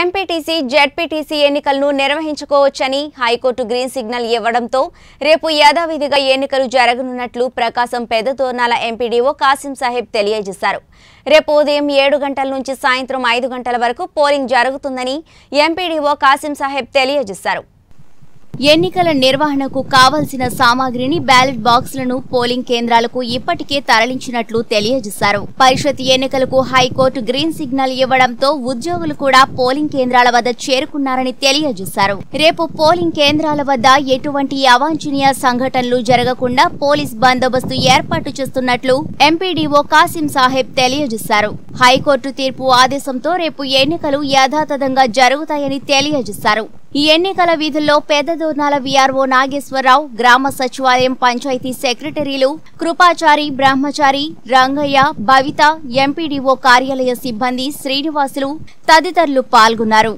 MPTC ZPTC ఎన్నికలను నిర్వహించుకోవచ్చని high court green signal ఇవ్వడంతో రేపు యథావిధిగా ఎన్నికలు జరగనున్నట్లు ప్రకాశం పెద్దతోర్నాల ఎంపీడీఓ కాసిం సాహెబ్ తెలియజేశారు రేపు ఉదయం ఏడు గంటల నుంచి సాయంత్రం ఐదు గంటల వరకు పోలింగ్ జరుగుతుందని ఎంపీడీఓ కాసిం సాహెబ్ తెలియజేశారు ఎన్నికల నిర్వహణకు కావలసిన సామాగ్రిని బ్యాలెట్ బాక్సులను పోలింగ్ కేంద్రాలకు ఇప్పటికే తరలించినట్లు తెలియజేశారు పరిషత్ ఎన్నికలకు హైకోర్టు గ్రీన్ సిగ్నల్ ఇవ్వడంతో ఉద్యోగులు కూడా పోలింగ్ కేంద్రాల వద్ద చేరుకున్నారని తెలియజేశారు రేపు పోలింగ్ కేంద్రాల వద్ద ఎటువంటి అవాంఛనీయ సంఘటనలు జరగకుండా పోలీస్ బందోబస్తు ఏర్పాటు చేస్తున్నట్లు ఎంపీడీఓ కాసిం సాహెబ్ తెలియజేశారు హైకోర్టు తీర్పు ఆదేశంతో రేపు ఎన్నికలు యథాతథంగా జరుగుతాయని తెలియజేశారు ఈ ఎన్నికల వీధుల్లో పెద్ద దూర్నాల వీఆర్ఓ నాగేశ్వరరావు గ్రామ సచివాలయం పంచాయతీ సెక్రటరీలు కృపాచారి బ్రహ్మచారి రంగయ్య భవిత ఎంపీడీఓ కార్యాలయ సిబ్బంది శ్రీనివాసులు తదితరులు పాల్గొన్నారు